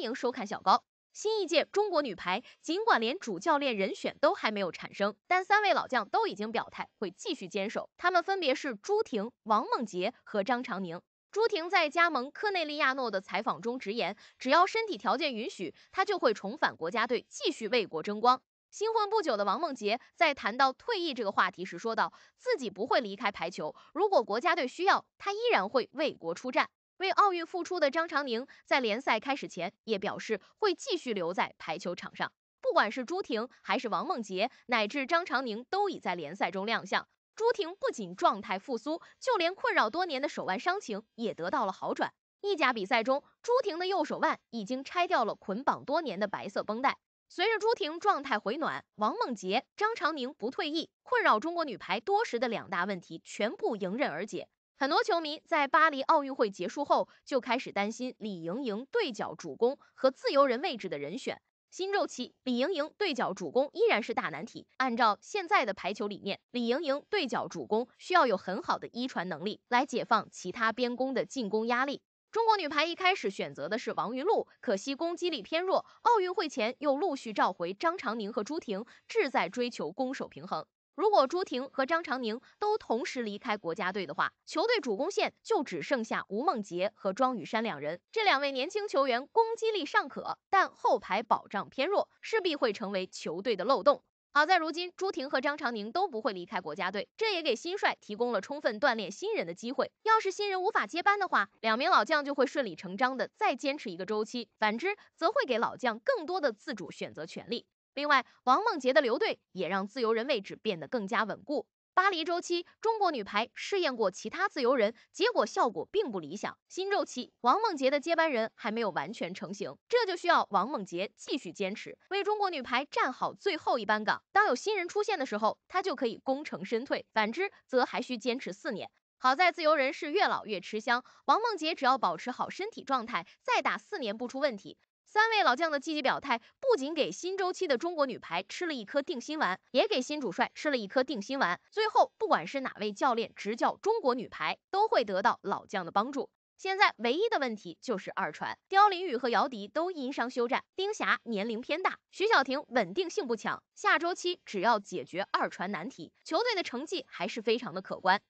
欢迎收看小高。新一届中国女排尽管连主教练人选都还没有产生，但三位老将都已经表态会继续坚守。他们分别是朱婷、王梦洁和张常宁。朱婷在加盟科内利亚诺的采访中直言，只要身体条件允许，她就会重返国家队，继续为国争光。新婚不久的王梦洁在谈到退役这个话题时说道，自己不会离开排球，如果国家队需要，她依然会为国出战。为奥运复出的张常宁，在联赛开始前也表示会继续留在排球场上。不管是朱婷还是王梦洁，乃至张常宁，都已在联赛中亮相。朱婷不仅状态复苏，就连困扰多年的手腕伤情也得到了好转。意甲比赛中，朱婷的右手腕已经拆掉了捆绑多年的白色绷带。随着朱婷状态回暖，王梦洁、张常宁不退役，困扰中国女排多时的两大问题全部迎刃而解。很多球迷在巴黎奥运会结束后就开始担心李盈莹对角主攻和自由人位置的人选。新周期，李盈莹对角主攻依然是大难题。按照现在的排球理念，李盈莹对角主攻需要有很好的一传能力，来解放其他边攻的进攻压力。中国女排一开始选择的是王云璐，可惜攻击力偏弱。奥运会前又陆续召回张常宁和朱婷，志在追求攻守平衡。如果朱婷和张常宁都同时离开国家队的话，球队主攻线就只剩下吴梦洁和庄宇珊两人。这两位年轻球员攻击力尚可，但后排保障偏弱，势必会成为球队的漏洞。好在如今朱婷和张常宁都不会离开国家队，这也给新帅提供了充分锻炼新人的机会。要是新人无法接班的话，两名老将就会顺理成章的再坚持一个周期；反之，则会给老将更多的自主选择权利。另外，王梦洁的留队也让自由人位置变得更加稳固。巴黎周期，中国女排试验过其他自由人，结果效果并不理想。新周期，王梦洁的接班人还没有完全成型，这就需要王梦洁继续坚持，为中国女排站好最后一班岗。当有新人出现的时候，她就可以功成身退；反之，则还需坚持四年。好在自由人是越老越吃香，王梦洁只要保持好身体状态，再打四年不出问题。三位老将的积极表态，不仅给新周期的中国女排吃了一颗定心丸，也给新主帅吃了一颗定心丸。最后，不管是哪位教练执教中国女排，都会得到老将的帮助。现在唯一的问题就是二传，刁琳宇和姚迪都因伤休战，丁霞年龄偏大，徐小婷稳定性不强。下周期只要解决二传难题，球队的成绩还是非常的可观。